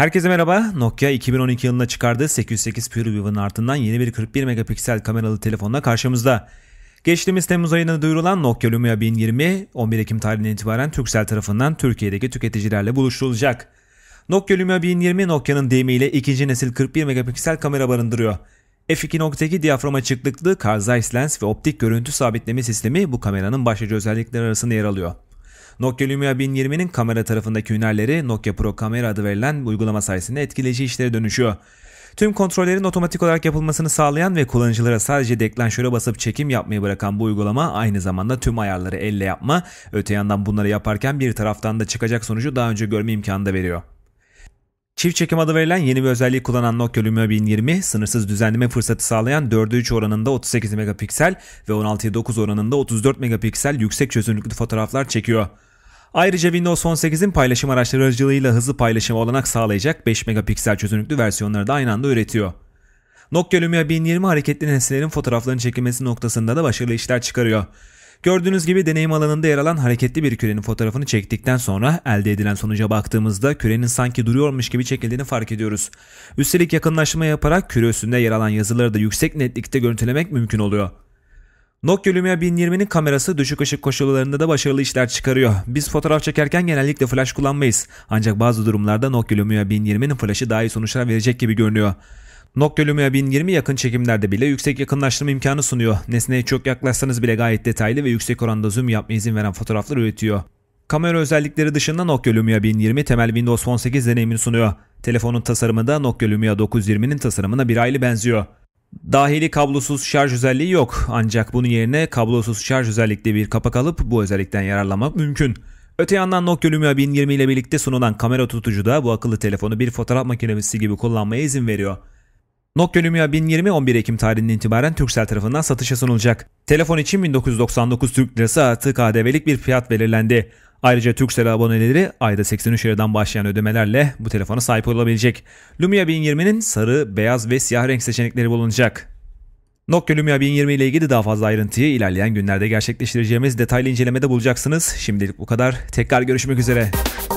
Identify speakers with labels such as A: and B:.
A: Herkese merhaba. Nokia 2012 yılında çıkardığı 808 Purview'ın ardından yeni bir 41 megapiksel kameralı telefonla karşımızda. Geçtiğimiz Temmuz ayında duyurulan Nokia Lumia 1020, 11 Ekim tarihinden itibaren Turkcell tarafından Türkiye'deki tüketicilerle buluşturulacak. Nokia Lumia 1020, Nokia'nın deyimiyle ikinci nesil 41 megapiksel kamera barındırıyor. F2.2 diyafram açıklıklı, Carl Zeiss lens ve optik görüntü sabitleme sistemi bu kameranın başlıca özellikleri arasında yer alıyor. Nokia Lumia 1020'nin kamera tarafındaki hünerleri Nokia Pro Kamera adı verilen uygulama sayesinde etkileyici işlere dönüşüyor. Tüm kontrollerin otomatik olarak yapılmasını sağlayan ve kullanıcılara sadece deklanşöre basıp çekim yapmayı bırakan bu uygulama aynı zamanda tüm ayarları elle yapma, öte yandan bunları yaparken bir taraftan da çıkacak sonucu daha önce görme imkanı da veriyor. Çift çekim adı verilen yeni bir özelliği kullanan Nokia Lumia 1020, sınırsız düzenleme fırsatı sağlayan 4'e 3 oranında 38 megapiksel ve 16'ya 9 oranında 34 megapiksel yüksek çözünürlüklü fotoğraflar çekiyor. Ayrıca Windows 18'in paylaşım araçları aracılığıyla hızlı paylaşıma olanak sağlayacak 5 megapiksel çözünürlüklü versiyonları da aynı anda üretiyor. Nokia Lumia 1020 hareketli nesnelerin fotoğraflarını çekilmesi noktasında da başarılı işler çıkarıyor. Gördüğünüz gibi deneyim alanında yer alan hareketli bir kürenin fotoğrafını çektikten sonra elde edilen sonuca baktığımızda kürenin sanki duruyormuş gibi çekildiğini fark ediyoruz. Üstelik yakınlaşma yaparak küre üstünde yer alan yazıları da yüksek netlikte görüntülemek mümkün oluyor. Nokia Lumia 1020'nin kamerası düşük ışık koşullarında da başarılı işler çıkarıyor. Biz fotoğraf çekerken genellikle flash kullanmayız. Ancak bazı durumlarda Nokia Lumia 1020'nin flashı daha iyi sonuçlar verecek gibi görünüyor. Nokia Lumia 1020 yakın çekimlerde bile yüksek yakınlaştırma imkanı sunuyor. Nesneye çok yaklaşsanız bile gayet detaylı ve yüksek oranda zoom yapma izin veren fotoğraflar üretiyor. Kamera özellikleri dışında Nokia Lumia 1020 temel Windows 18 deneyimini sunuyor. Telefonun tasarımı da Nokia Lumia 920'nin tasarımına bir aylı benziyor. Dahili kablosuz şarj özelliği yok ancak bunun yerine kablosuz şarj özellikli bir kapak alıp bu özellikten yararlanmak mümkün. Öte yandan Nokia Lumia 1020 ile birlikte sunulan kamera tutucu da bu akıllı telefonu bir fotoğraf makinesi gibi kullanmaya izin veriyor. Nokia Lumia 1020 11 Ekim tarihinden itibaren Turkcell tarafından satışa sunulacak. Telefon için 1999 Türk Lirası artı KDV'lik bir fiyat belirlendi. Ayrıca Turkcell aboneleri ayda 83 liradan başlayan ödemelerle bu telefona sahip olabilecek. Lumia 1020'nin sarı, beyaz ve siyah renk seçenekleri bulunacak. Nokia Lumia 1020 ile ilgili daha fazla ayrıntıyı ilerleyen günlerde gerçekleştireceğimiz detaylı incelemede bulacaksınız. Şimdilik bu kadar. Tekrar görüşmek üzere.